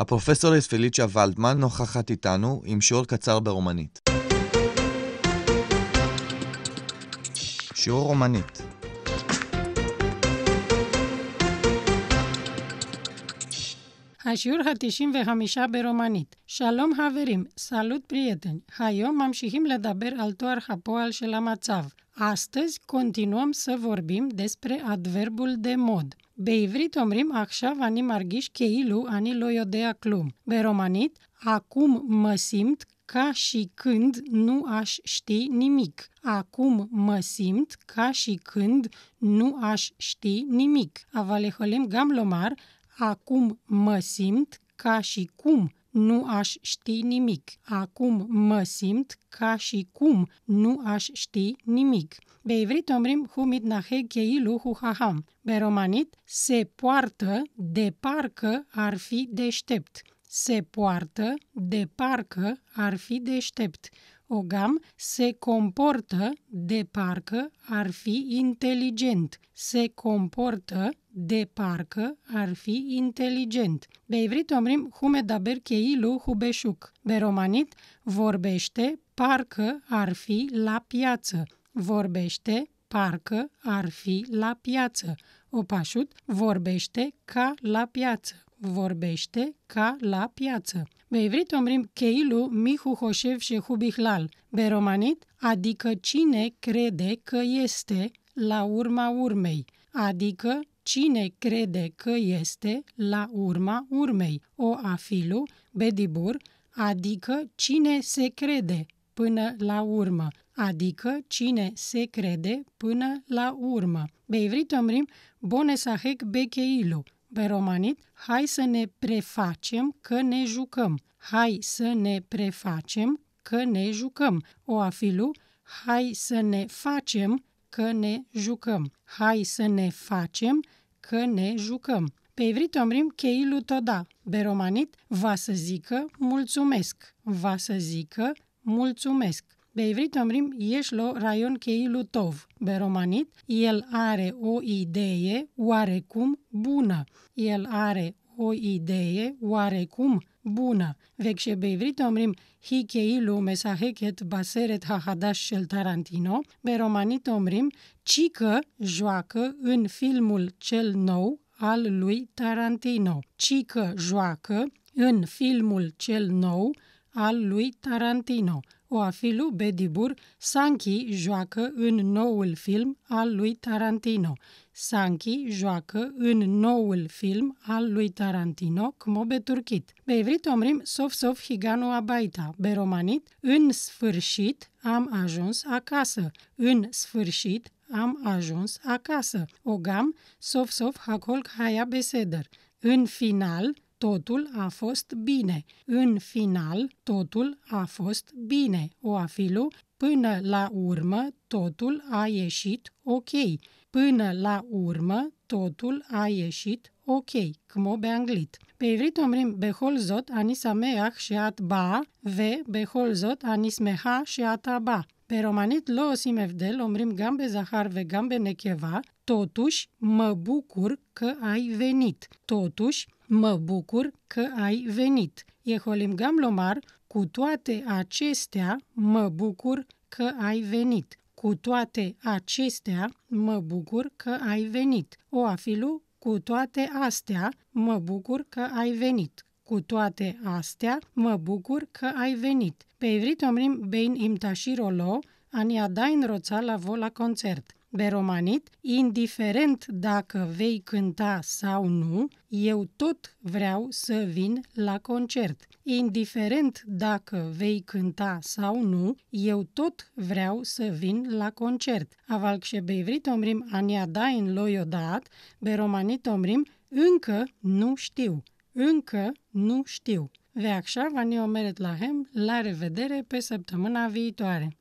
הפרופסורית פליצ'ה ולדמן נוכחת איתנו עם שיעור קצר ברומנית. שיעור רומנית השיעור התשעים וחמישה ברומנית. שלום חברים, סלוט פריאטן. היום ממשיכים לדבר על תואר הפועל של המצב. אסטז continuăm סבורבים דספרי אדוורבול דה מוד. בעברית אומרים עכשיו אני מרגיש כאילו אני לא יודע כלום. ברומנית, acum mă simt ca și când nu aș ști nimic. Acum mă simt ca și când nu aș ști nimic. אבל יכולים גם לומר, acum mă simt ca și cum nu aș ști nimic. Acum mă simt ca și cum nu aș ști nimic. Beivrית אומרים, הוא מתנהג כאילו הוא חכם. se poartă de parcă ar fi deștept. Se poartă de parcă ar fi deștept. Ogam se comportă de parcă ar fi inteligent. Se comportă de parcă ar fi inteligent. Beivrit omrim hume daber cheilu hubeșuc. Beromanit vorbește parcă ar fi la piață. Vorbește parcă ar fi la piață. Opașut vorbește ca la piață. Vorbește ca la piață. Beivrit omrim cheilu mihu hoșev și hubihlal. Beromanit, adică cine crede că este la urma urmei, adică cine crede că este la urma urmei, o afilu, bedibur, adică cine se crede până la urmă, adică cine se crede până la urmă. Beivrit omrim, bone sahek becheilu, Be romanit, hai să ne prefacem că ne jucăm. Hai să ne prefacem că ne jucăm. O afilu, hai să ne facem că ne jucăm. Hai să ne facem că ne jucăm. Pe evrit omrim cheilu toda. Beromanit va să zică mulțumesc. Va să zică mulțumesc. Pe evrit omrim ieșlo raion cheilu tov. Beromanit, el are o idee oarecum bună. El are o idee oarecum bună. Vekșe beivrit omrim hikeilu mesaheket baseret hahadash shel Tarantino, beromanit omrim cică joacă în filmul cel nou al lui Tarantino. Cică joacă în filmul cel nou al lui Tarantino. Oafilu Bedibur, Sanchi joacă în noul film al lui Tarantino. Sanchi joacă în noul film al lui Tarantino, Kmobe Turchit. Beivrit omrim sof sof higanu abaita, beromanit, în sfârșit am ajuns acasă, în sfârșit am ajuns acasă. Ogam, sof sof hakol haya beseder. În final, totul a fost bine. În final, totul a fost bine. O afilu. până la urmă, totul a ieșit ok. Până la urmă, totul a ieșit ok. Cum Cmo beanglit. Pe ivrit omrim beholzot anisa meach și at ba, ve beholzot anis meha și ba. Pe romanit lo simevdel omrim gambe zahar ve gambe nekeva. totuși mă bucur că ai venit. Totuși Mă bucur că ai venit. Eholim Gamlomar, cu toate acestea, mă bucur că ai venit. Cu toate acestea, mă bucur că ai venit. O afilu cu toate astea, mă bucur că ai venit. Cu toate astea, mă bucur că ai venit. Pe evrit omrim bein imtașirolo, ani adain roța la vola concert beromanit, indiferent dacă vei cânta sau nu, eu tot vreau să vin la concert. Indiferent dacă vei cânta sau nu, eu tot vreau să vin la concert. Aval beivrit omrim ania da dain loiodat, beromanit omrim încă nu știu. Încă nu știu. Veacșa, va omeret la hem, la revedere pe săptămâna viitoare!